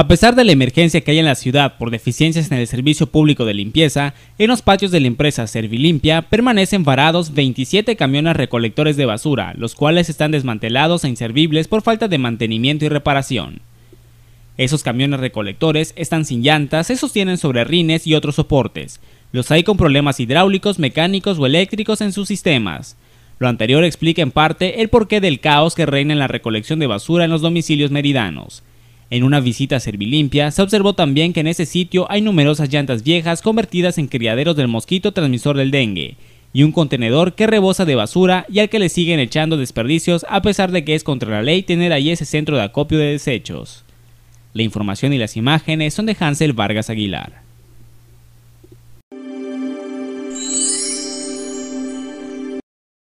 A pesar de la emergencia que hay en la ciudad por deficiencias en el servicio público de limpieza, en los patios de la empresa Servilimpia permanecen varados 27 camiones recolectores de basura, los cuales están desmantelados e inservibles por falta de mantenimiento y reparación. Esos camiones recolectores están sin llantas, se sostienen sobre rines y otros soportes. Los hay con problemas hidráulicos, mecánicos o eléctricos en sus sistemas. Lo anterior explica en parte el porqué del caos que reina en la recolección de basura en los domicilios meridanos. En una visita a Servilimpia, se observó también que en ese sitio hay numerosas llantas viejas convertidas en criaderos del mosquito transmisor del dengue, y un contenedor que rebosa de basura y al que le siguen echando desperdicios a pesar de que es contra la ley tener ahí ese centro de acopio de desechos. La información y las imágenes son de Hansel Vargas Aguilar.